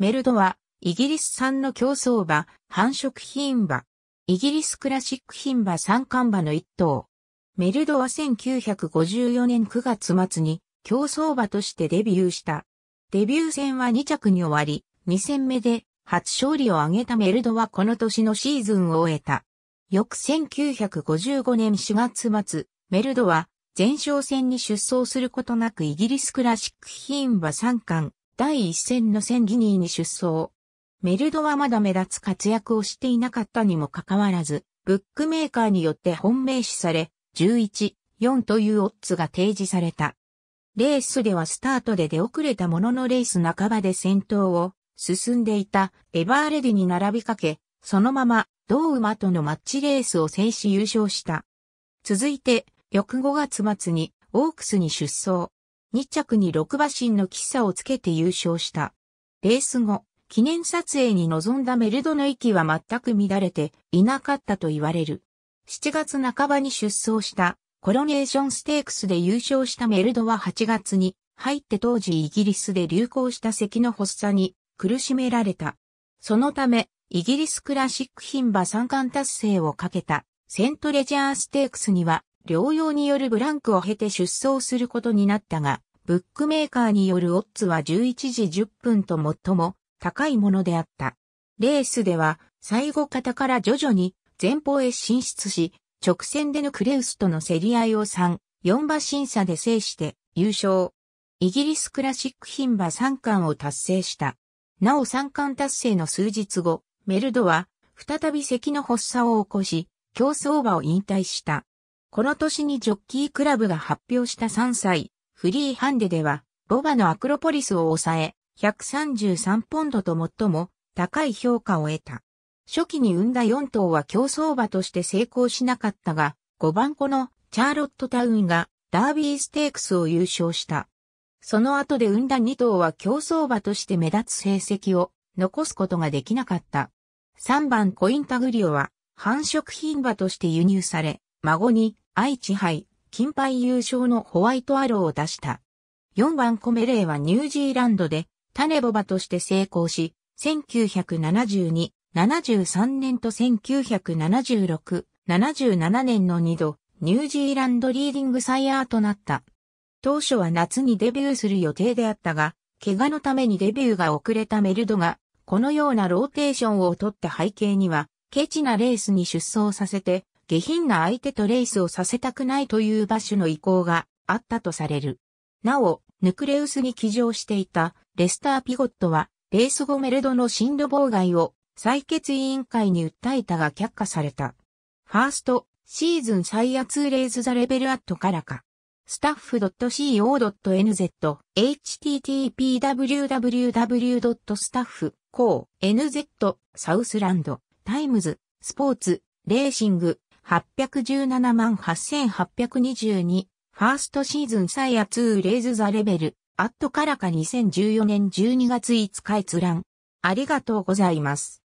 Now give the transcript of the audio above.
メルドは、イギリス産の競争馬、繁殖品馬、イギリスクラシック品馬三冠馬の一頭。メルドは1954年9月末に競争馬としてデビューした。デビュー戦は2着に終わり、2戦目で初勝利を挙げたメルドはこの年のシーズンを終えた。翌1955年4月末、メルドは前哨戦に出走することなくイギリスクラシック品馬三冠、第一戦の戦ギニーに出走。メルドはまだ目立つ活躍をしていなかったにもかかわらず、ブックメーカーによって本命視され、11、4というオッズが提示された。レースではスタートで出遅れたもののレース半ばで先頭を進んでいたエヴァーレディに並びかけ、そのまま同馬とのマッチレースを制し優勝した。続いて、翌5月末にオークスに出走。2着に6馬身の喫茶をつけて優勝した。レース後、記念撮影に臨んだメルドの息は全く乱れていなかったと言われる。7月半ばに出走したコロネーションステークスで優勝したメルドは8月に入って当時イギリスで流行した咳の発作に苦しめられた。そのため、イギリスクラシック牝馬三冠達成をかけたセントレジャーステークスには療養によるブランクを経て出走することになったが、ブックメーカーによるオッズは11時10分と最も高いものであった。レースでは、最後方から徐々に前方へ進出し、直線でのクレウスとの競り合いを3、4馬審査で制して優勝。イギリスクラシック品馬3冠を達成した。なお3冠達成の数日後、メルドは再び席の発作を起こし、競走馬を引退した。この年にジョッキークラブが発表した3歳、フリーハンデでは、ボバのアクロポリスを抑え、133ポンドと最も高い評価を得た。初期に産んだ4頭は競争馬として成功しなかったが、5番子のチャーロットタウンがダービーステークスを優勝した。その後で産んだ2頭は競争馬として目立つ成績を残すことができなかった。3番コインタグリオは繁殖品馬として輸入され、孫に愛知杯、金杯優勝のホワイトアローを出した。4番コメレーはニュージーランドで、種ボバとして成功し、1972、73年と1976、77年の2度、ニュージーランドリーディングサイヤーとなった。当初は夏にデビューする予定であったが、怪我のためにデビューが遅れたメルドが、このようなローテーションを取った背景には、ケチなレースに出走させて、下品な相手とレースをさせたくないという場所の意向があったとされる。なお、ヌクレウスに騎乗していたレスター・ピゴットは、レース後メルドの進路妨害を採決委員会に訴えたが却下された。ファースト、シーズン最ーレーズザレベルアットからか。スタッフ .co.nz httpwww.staff c o nz サウスランドタイムズスポーツレーシング817万8822、ファーストシーズンサイア2レイズザレベル、アットカラカ2014年12月5日閲覧。ありがとうございます。